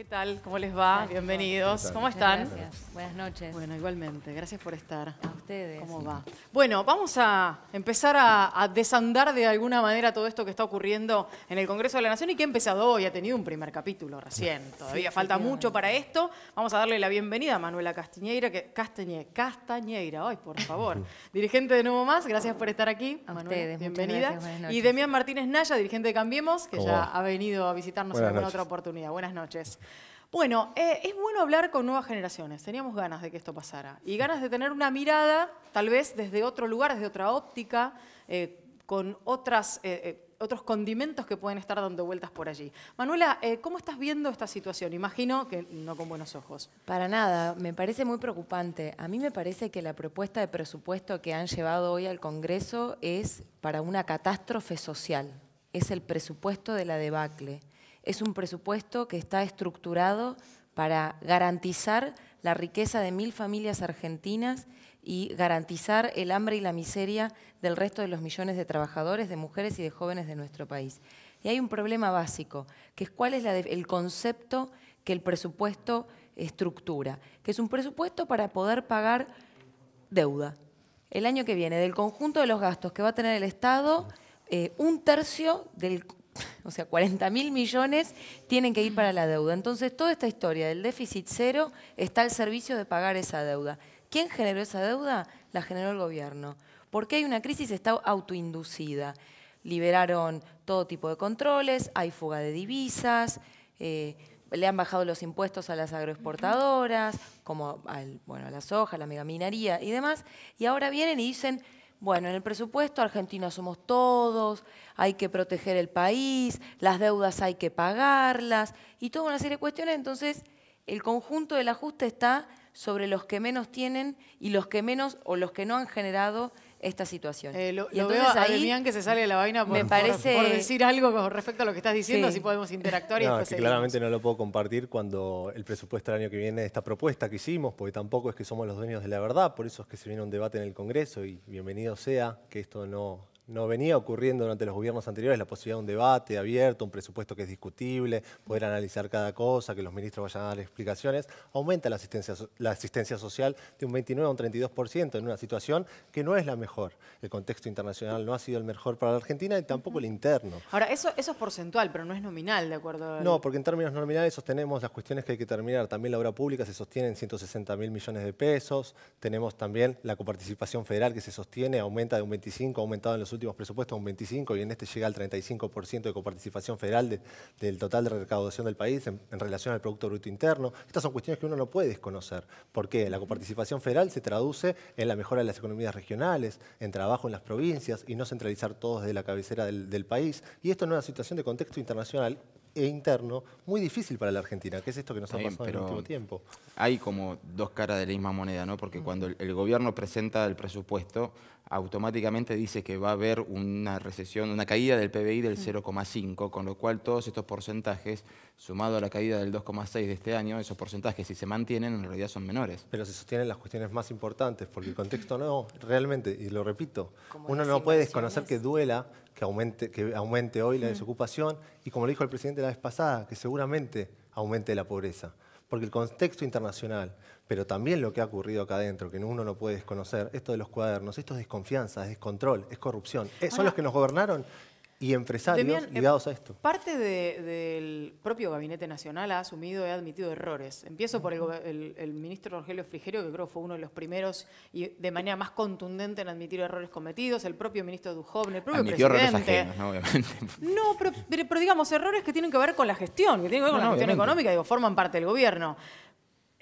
¿Qué tal? ¿Cómo les va? Bienvenidos. ¿Cómo están? Buenas noches. Bueno, igualmente. Gracias por estar. A ustedes. ¿Cómo va? Bueno, vamos a empezar a, desandar de alguna manera todo esto que está ocurriendo en el Congreso de la Nación y que ha empezado hoy. Ha tenido un primer capítulo recién. Todavía falta mucho para esto. Vamos a darle la bienvenida a Manuela Castañeira, Que, Castañe, Castañeira, hoy por favor. dirigente de Nuevo Más, gracias por estar aquí. A ustedes. Bienvenida. y Demián Martínez Naya, dirigente de Cambiemos, que ya ha venido a visitarnos en alguna otra oportunidad. Buenas noches. Bueno, eh, es bueno hablar con nuevas generaciones. Teníamos ganas de que esto pasara. Y ganas de tener una mirada, tal vez desde otro lugar, desde otra óptica, eh, con otras, eh, otros condimentos que pueden estar dando vueltas por allí. Manuela, ¿cómo estás viendo esta situación? Imagino que no con buenos ojos. Para nada, me parece muy preocupante. A mí me parece que la propuesta de presupuesto que han llevado hoy al Congreso es para una catástrofe social. Es el presupuesto de la debacle es un presupuesto que está estructurado para garantizar la riqueza de mil familias argentinas y garantizar el hambre y la miseria del resto de los millones de trabajadores, de mujeres y de jóvenes de nuestro país. Y hay un problema básico, que es cuál es el concepto que el presupuesto estructura, que es un presupuesto para poder pagar deuda. El año que viene, del conjunto de los gastos que va a tener el Estado, eh, un tercio del o sea, 40 mil millones tienen que ir para la deuda. Entonces, toda esta historia del déficit cero está al servicio de pagar esa deuda. ¿Quién generó esa deuda? La generó el gobierno. Porque hay una crisis? Está autoinducida. Liberaron todo tipo de controles, hay fuga de divisas, eh, le han bajado los impuestos a las agroexportadoras, como al, bueno, a la soja, la megaminería y demás, y ahora vienen y dicen, bueno, en el presupuesto argentino somos todos, hay que proteger el país, las deudas hay que pagarlas y toda una serie de cuestiones. Entonces, el conjunto del ajuste está sobre los que menos tienen y los que menos o los que no han generado esta situación. Eh, lo, veo a que se sale de la vaina por, me parece... decir algo con respecto a lo que estás diciendo, si podemos interactuar. Y claramente no lo puedo compartir cuando el presupuesto del año que viene, esta propuesta que hicimos, porque tampoco es que somos los dueños de la verdad, por eso es que se viene un debate en el Congreso y bienvenido sea que esto no, no venía ocurriendo durante los gobiernos anteriores la posibilidad de un debate abierto, un presupuesto que es discutible, poder analizar cada cosa, que los ministros vayan a dar explicaciones, aumenta la asistencia, social de un 29 a un 32% en una situación que no es la mejor. El contexto internacional no ha sido el mejor para la Argentina y tampoco el interno. Ahora, eso, es porcentual, pero no es nominal, ¿de acuerdo? No, porque en términos nominales sostenemos las cuestiones que hay que terminar. También la obra pública se sostiene en 160 mil millones de pesos, tenemos también la coparticipación federal que se sostiene, aumenta de un 25, aumentado en los últimos últimos presupuestos un 25 y en este llega al 35% de coparticipación federal del total de recaudación del país en, relación al Producto Bruto Interno. Estas son cuestiones que uno no puede desconocer. porque La coparticipación federal se traduce en la mejora de las economías regionales, en trabajo en las provincias y no centralizar todo desde la cabecera del, del país. Y esto en una situación de contexto internacional e interno muy difícil para la Argentina, que es esto que nos ha pasado en el último tiempo. Hay como dos caras de la misma moneda, ¿no? Porque cuando el, gobierno presenta el presupuesto, automáticamente dice que va a haber una recesión, una caída del PBI del 0,5, con lo cual todos estos porcentajes, sumado a la caída del 2,6 de este año, esos porcentajes, si se mantienen, en realidad son menores. Pero se sostienen las cuestiones más importantes, porque el contexto no, realmente, y lo repito, uno no puede desconocer que duela que aumente, que aumente hoy la desocupación y, como lo dijo el presidente la vez pasada, que seguramente aumente la pobreza. Porque el contexto internacional, pero también lo que ha ocurrido acá adentro, que uno no puede desconocer, esto de los cuadernos, esto es desconfianza, es descontrol, es corrupción. Eh, son los que nos gobernaron y empresarios ligados eh, a esto. Parte del propio Gabinete Nacional ha asumido y ha admitido errores. Empiezo por el, ministro Rogelio Frigerio, que creo fue uno de los primeros y de manera más contundente en admitir errores cometidos, el propio ministro Dujovne, el propio Admitió errores ajenos, ¿no? obviamente. No, pero, digamos, errores que tienen que ver con la gestión, que tienen que ver con la gestión económica, digo, forman parte del gobierno.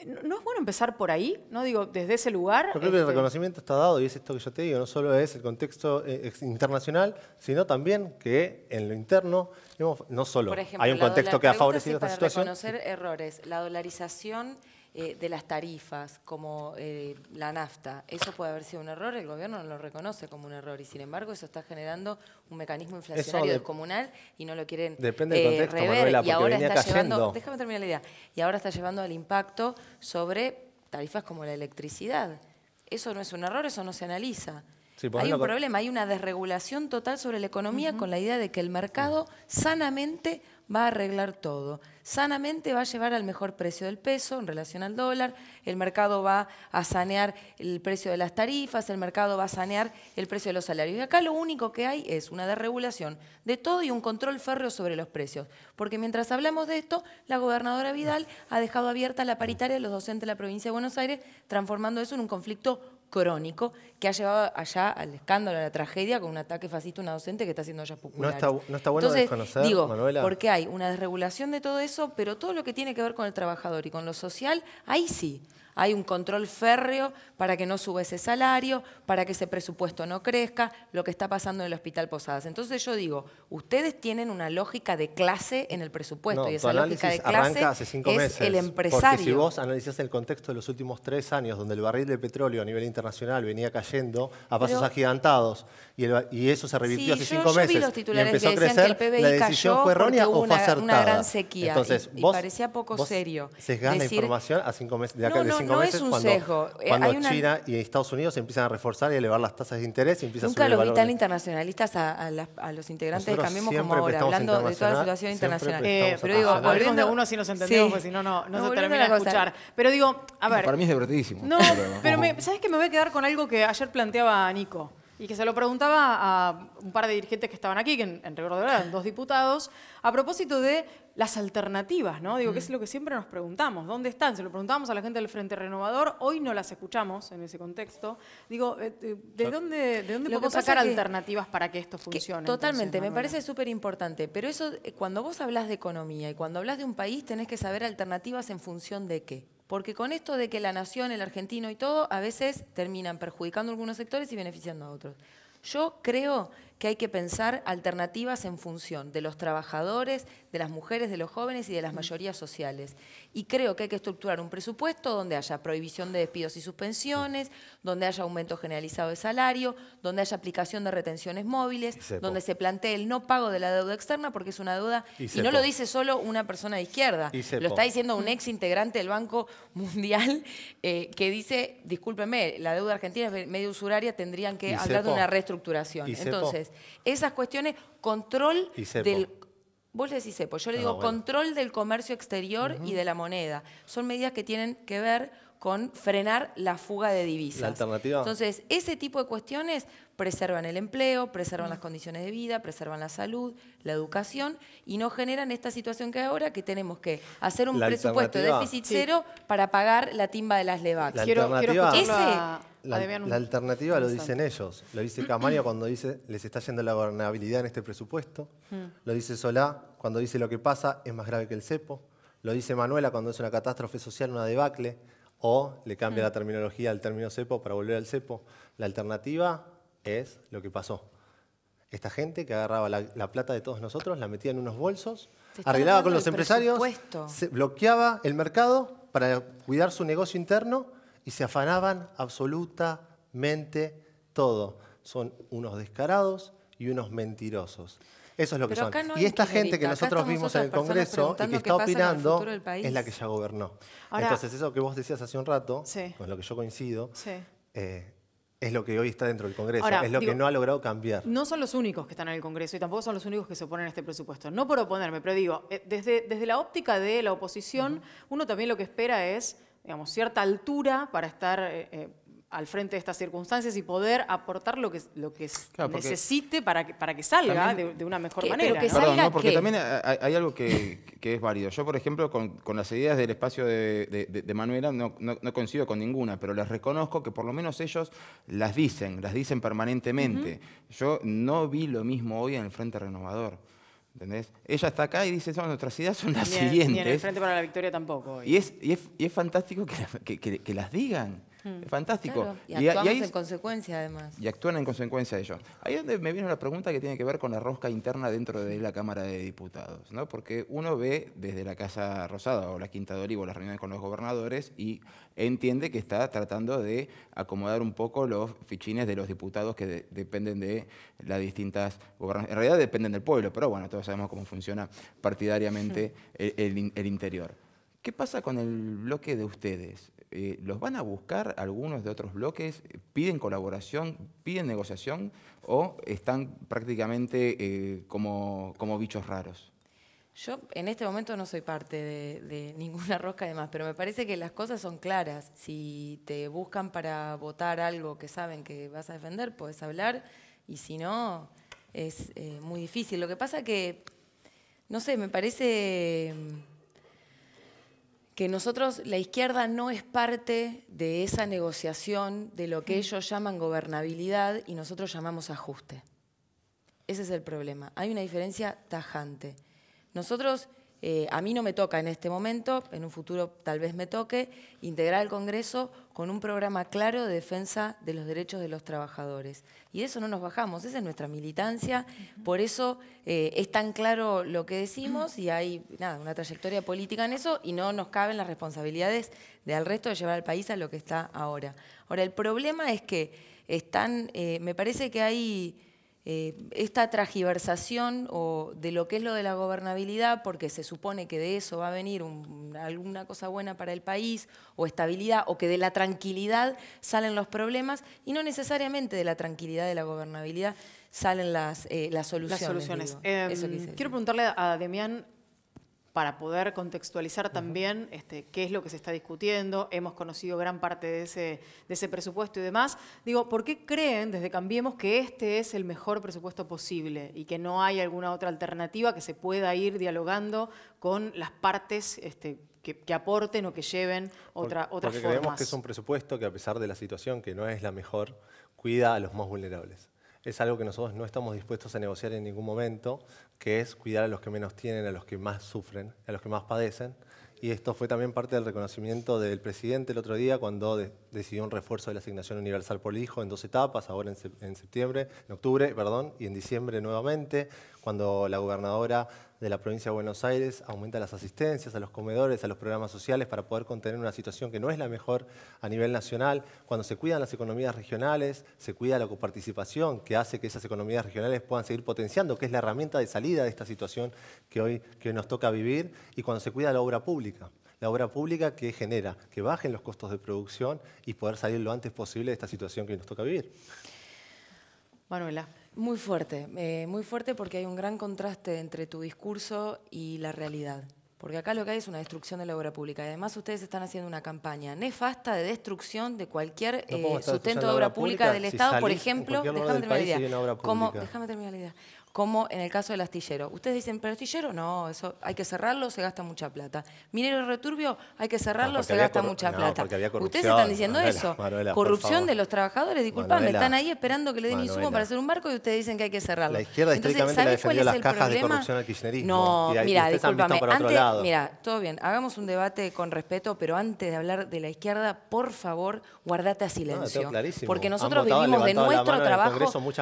¿No es bueno empezar por ahí? ¿No digo, desde ese lugar? Yo creo que el este reconocimiento está dado y es esto que yo te digo, no solo es el contexto eh, internacional, sino también que en lo interno, no solo hay un contexto que ha favorecido esta situación. Para reconocer errores, la dolarización eh, de las tarifas, como eh, la nafta. Eso puede haber sido un error, el gobierno no lo reconoce como un error y sin embargo eso está generando un mecanismo inflacionario descomunal y no lo quieren depende eh, del contexto, rever y ahora está llevando, déjame terminar la idea, y ahora está llevando al impacto sobre tarifas como la electricidad. Eso no es un error, eso no se analiza. hay un problema, hay una desregulación total sobre la economía con la idea de que el mercado sanamente va a arreglar todo. Sanamente va a llevar al mejor precio del peso en relación al dólar, el mercado va a sanear el precio de las tarifas, el mercado va a sanear el precio de los salarios. Y acá lo único que hay es una desregulación de todo y un control férreo sobre los precios. Porque mientras hablamos de esto, la gobernadora Vidal ha dejado abierta la paritaria de los docentes de la provincia de Buenos Aires, transformando eso en un conflicto crónico que ha llevado allá al escándalo, a la tragedia, con un ataque fascista a una docente que está haciendo ya popular. No está, bueno Entonces, desconocer, digo, Porque hay una desregulación de todo eso, pero todo lo que tiene que ver con el trabajador y con lo social, ahí sí hay un control férreo para que no sube ese salario, para que ese presupuesto no crezca, lo que está pasando en el Hospital Posadas. Entonces yo digo, ustedes tienen una lógica de clase en el presupuesto y esa lógica de clase es el empresario. Porque si vos analizás el contexto de los últimos tres años, donde el barril de petróleo a nivel internacional venía cayendo a pasos agigantados y, eso se revirtió hace cinco meses y empezó a crecer, PBI la decisión fue errónea o fue acertada. Una gran sequía Entonces, vos, parecía poco serio. información a cinco meses de acá de no es un sesgo. Eh, cuando China y Estados Unidos empiezan a reforzar y elevar las tasas de interés y empiezan Nunca a subir los vi tan internacionalistas a, los integrantes de Cambiemos como ahora, hablando de toda la situación internacional. Eh, pero digo, volviendo uno si nos entendemos, porque si no, no, no, se termina de escuchar. Pero digo, a ver. Para mí es divertidísimo. No, pero me, ¿sabes que me voy a quedar con algo que ayer planteaba Nico? y que se lo preguntaba a un par de dirigentes que estaban aquí, que en, eran dos diputados, a propósito de las alternativas, ¿no? Digo, que mm. es lo que siempre nos preguntamos, ¿dónde están? Se lo preguntábamos a la gente del Frente Renovador, hoy no las escuchamos en ese contexto. Digo, eh, eh, ¿de dónde, de dónde podemos sacar alternativas para que esto funcione? totalmente, me parece súper importante, pero eso, eh, cuando vos hablas de economía y cuando hablas de un país, tenés que saber alternativas en función de qué. Porque con esto de que la nación, el argentino y todo, a veces terminan perjudicando a algunos sectores y beneficiando a otros. Yo creo que hay que pensar alternativas en función de los trabajadores, de las mujeres, de los jóvenes y de las mayorías sociales. Y creo que hay que estructurar un presupuesto donde haya prohibición de despidos y suspensiones, donde haya aumento generalizado de salario, donde haya aplicación de retenciones móviles, donde se plantee el no pago de la deuda externa porque es una deuda y, no lo dice solo una persona de izquierda, lo está diciendo un ex integrante del Banco Mundial eh, que dice, discúlpeme, la deuda argentina es medio usuraria, tendrían que hablar de una reestructuración. Entonces, esas cuestiones, control del... Vos yo le ah, digo control del comercio exterior y de la moneda. Son medidas que tienen que ver con frenar la fuga de divisas. alternativa. Entonces, ese tipo de cuestiones preservan el empleo, preservan las condiciones de vida, preservan la salud, la educación y no generan esta situación que ahora que tenemos que hacer un presupuesto de déficit cero para pagar la timba de las levas. La alternativa, la, la, alternativa lo dicen ellos, lo dice Camario cuando dice les está yendo la gobernabilidad en este presupuesto, mm. lo dice Solá cuando dice lo que pasa es más grave que el cepo, lo dice Manuela cuando es una catástrofe social, una debacle o le cambia la mm. terminología al término cepo para volver al cepo. La alternativa es lo que pasó. Esta gente que agarraba la, la plata de todos nosotros, la metía en unos bolsos, arreglaba con los empresarios, se bloqueaba el mercado para cuidar su negocio interno y se afanaban absolutamente todo. Son unos descarados y unos mentirosos. Eso es lo que son. y esta gente que nosotros vimos en el Congreso y que está opinando es la que ya gobernó. Entonces, eso que vos decías hace un rato, con lo que yo coincido, eh, es lo que hoy está dentro del Congreso, es lo que no ha logrado cambiar. No son los únicos que están en el Congreso y tampoco son los únicos que se oponen a este presupuesto. No por oponerme, pero digo, eh, desde, desde la óptica de la oposición, uno también lo que espera es, digamos, cierta altura para estar eh, al frente de estas circunstancias y poder aportar lo que, lo que necesite para que, para que salga de, una mejor manera. porque también hay, algo que, es válido. Yo, por ejemplo, con, las ideas del espacio de, Manuela no, coincido con ninguna, pero les reconozco que por lo menos ellos las dicen, las dicen permanentemente. Yo no vi lo mismo hoy en el Frente Renovador. ¿Entendés? Ella está acá y dice, no, nuestras ideas son las siguientes. Ni en el Frente para la Victoria tampoco. Y, es, y, es, fantástico que, que, que las digan. Mm. Es fantástico. Y, en consecuencia, además. Y actúan en consecuencia de ello. Ahí donde me viene la pregunta que tiene que ver con la rosca interna dentro de la Cámara de Diputados, ¿no? Porque uno ve desde la Casa Rosada o la Quinta de Olivo las reuniones con los gobernadores y entiende que está tratando de acomodar un poco los fichines de los diputados que dependen de las distintas En realidad dependen del pueblo, pero bueno, todos sabemos cómo funciona partidariamente el interior. ¿Qué pasa con el bloque de ustedes? Eh, los van a buscar algunos de otros bloques, piden colaboración, piden negociación o están prácticamente eh, como, como bichos raros. Yo en este momento no soy parte de, ninguna rosca de más, pero me parece que las cosas son claras. Si te buscan para votar algo que saben que vas a defender, puedes hablar y si no, es eh, muy difícil. Lo que pasa que, no sé, me parece que nosotros, la izquierda no es parte de esa negociación de lo que mm. ellos llaman gobernabilidad y nosotros llamamos ajuste. Ese es el problema. Hay una diferencia tajante. Nosotros eh, a mí no me toca en este momento, en un futuro tal vez me toque, integrar el Congreso con un programa claro de defensa de los derechos de los trabajadores. Y de eso no nos bajamos, esa es nuestra militancia, por eso eh, es tan claro lo que decimos y hay nada, una trayectoria política en eso y no nos caben las responsabilidades del resto de llevar al país a lo que está ahora. Ahora, el problema es que están, eh, me parece que hay eh, esta tragiversación o de lo que es lo de la gobernabilidad, porque se supone que de eso va a venir alguna cosa buena para el país o estabilidad, o que de la tranquilidad salen los problemas, y no necesariamente de la tranquilidad de la gobernabilidad salen las, eh, las soluciones. Em, quiero preguntarle a Demián para poder contextualizar también este, qué es lo que se está discutiendo. Hemos conocido gran parte de ese, presupuesto y demás. Digo, ¿por qué creen desde Cambiemos que este es el mejor presupuesto posible y que no hay alguna otra alternativa que se pueda ir dialogando con las partes este, que, aporten o que lleven otra, otras formas? que es un presupuesto que a pesar de la situación que no es la mejor, cuida a los más vulnerables es algo que nosotros no estamos dispuestos a negociar en ningún momento, que es cuidar a los que menos tienen, a los que más sufren, a los que más padecen. Y esto fue también parte del reconocimiento del presidente el otro día cuando decidió un refuerzo de la asignación universal por hijo en dos etapas, ahora en, septiembre, en octubre, perdón, y en diciembre nuevamente, cuando la gobernadora de la provincia de Buenos Aires aumenta las asistencias a los comedores, a los programas sociales para poder contener una situación que no es la mejor a nivel nacional. Cuando se cuidan las economías regionales, se cuida la coparticipación que hace que esas economías regionales puedan seguir potenciando, que es la herramienta de salida de esta situación que hoy, que nos toca vivir. Y cuando se cuida la obra pública, la obra pública que genera que bajen los costos de producción y poder salir lo antes posible de esta situación que hoy nos toca vivir. Manuela. Muy fuerte, eh, muy fuerte porque hay un gran contraste entre tu discurso y la realidad. Porque acá lo que hay es una destrucción de la obra pública. además ustedes están haciendo una campaña nefasta de destrucción de cualquier eh, sustento de obra pública, del Estado, por ejemplo, déjame terminar la idea. déjame terminar la idea como en el caso del astillero. Ustedes dicen, pero astillero no, eso hay que cerrarlo, se gasta mucha plata. Minero Returbio, hay que cerrarlo, se gasta mucha plata. Ustedes están diciendo eso. corrupción de los trabajadores, disculpame, están ahí esperando que le den insumo para hacer un barco y ustedes dicen que hay que cerrarlo. La izquierda Entonces, ¿sabes cuál es el problema? No, mira, disculpame. antes, mira, todo bien, hagamos un debate con respeto, pero antes de hablar de la izquierda, por favor, guardate a silencio. porque nosotros vivimos de nuestro trabajo.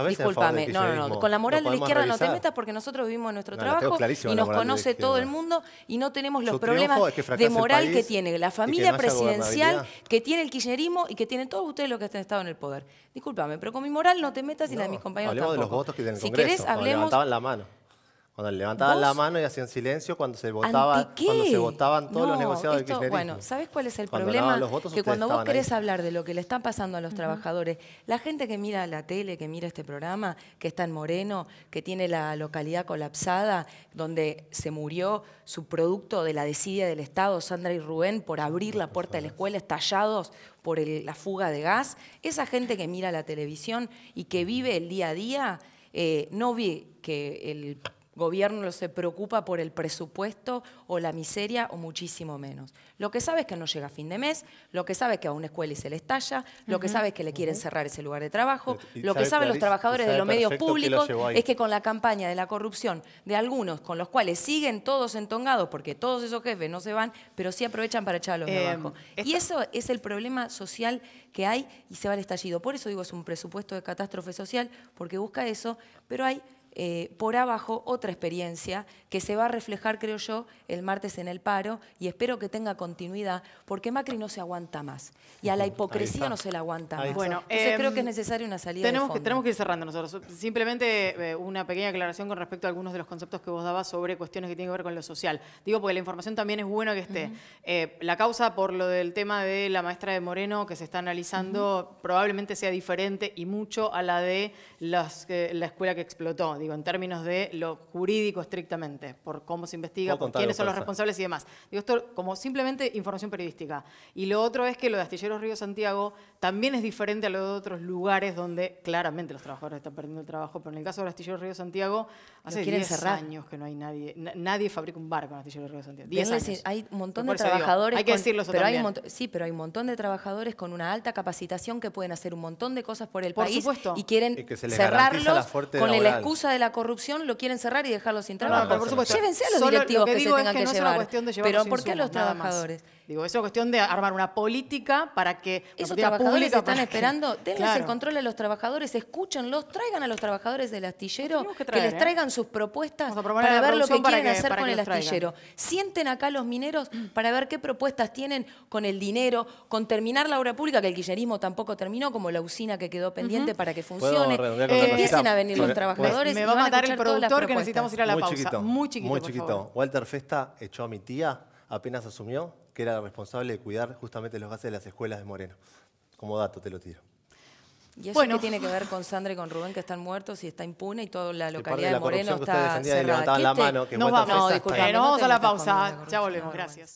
disculpame no, no, no, con la moral de la izquierda no te metas porque nosotros vivimos nuestro trabajo y nos conoce todo el mundo y no tenemos los problemas de moral que tiene la familia presidencial, que tiene el kirchnerismo y que tienen todos ustedes los que han estado en el poder. Discúlpame, pero con mi moral no te metas y la de mis compañeros hablemos de los votos que tienen el si querés, la mano. Cuando levantaban la mano y hacían silencio cuando se votaba, se votaban todos los negociados esto, del Bueno, ¿sabes cuál es el problema? que cuando vos querés hablar de lo que le están pasando a los trabajadores, la gente que mira la tele, que mira este programa, que está en Moreno, que tiene la localidad colapsada, donde se murió su producto de la desidia del Estado, Sandra y Rubén, por abrir la puerta de la escuela, estallados por la fuga de gas, esa gente que mira la televisión y que vive el día a día, eh, no vi que el gobierno se preocupa por el presupuesto o la miseria o muchísimo menos. Lo que sabe es que no llega a fin de mes, lo que sabe es que a una escuela y se le estalla, lo que sabe es que le quieren cerrar ese lugar de trabajo, lo que saben los trabajadores de los medios públicos es que con la campaña de la corrupción de algunos, con los cuales siguen todos entongados, porque todos esos jefes no se van, pero sí aprovechan para echar de em, abajo. Y eso es el problema social que hay y se va al estallido. Por eso digo, es un presupuesto de catástrofe social, porque busca eso, pero hay eh, por abajo otra experiencia que se va a reflejar, creo yo, el martes en el paro y espero que tenga continuidad porque Macri no se aguanta más y a la hipocresía no se la aguanta más. Bueno, creo que es em, necesaria una salida. Tenemos, Que, tenemos que ir cerrando nosotros. Simplemente eh, una pequeña aclaración con respecto a algunos de los conceptos que vos dabas sobre cuestiones que tienen que ver con lo social. Digo, porque la información también es buena que esté. Eh, la causa por lo del tema de la maestra de Moreno que se está analizando probablemente sea diferente y mucho a la de la escuela que explotó en términos de lo jurídico estrictamente, por cómo se investiga, por quiénes son los responsables y demás. Digo, esto como simplemente información periodística. Y lo otro es que lo de Astilleros Río Santiago también es diferente a lo de otros lugares donde claramente los trabajadores están perdiendo el trabajo, pero en el caso de Astilleros Río Santiago, hace 10 años que no hay nadie, nadie fabrica un barco en Astilleros Río Santiago. 10 Hay un montón de trabajadores. hay que decirlo con, pero hay Sí, pero hay un montón de trabajadores con una alta capacitación que pueden hacer un montón de cosas por el por país supuesto. y quieren y cerrarlos con la excusa de de la corrupción lo quieren cerrar y dejarlo sin trabajo. por supuesto. Llévense a los directivos que, se tengan que, llevar. pero ¿por qué a los trabajadores? Digo, es cuestión de armar una política para que... Esos trabajadores pública, están esperando, denles el control a los trabajadores, escúchenlos, traigan a los trabajadores del astillero, que, les ¿eh? traigan sus propuestas para ver lo que quieren hacer con el astillero. Sienten acá los mineros para ver qué propuestas tienen con el dinero, con terminar la obra pública, que el kirchnerismo tampoco terminó, como la usina que quedó pendiente para que funcione. empiecen a venir los pues, trabajadores. Me va a matar el productor que necesitamos ir a la pausa. muy chiquito. Muy chiquito. Walter Festa echó a mi tía apenas asumió, que era responsable de cuidar justamente los gases de las escuelas de Moreno. Como dato te lo tiro. ¿Y eso bueno. qué tiene que ver con Sandra y con Rubén, que están muertos y está impune y toda la localidad de, Moreno está cerrada? la no, disculpen, vamos a la pausa. Ya volvemos, gracias.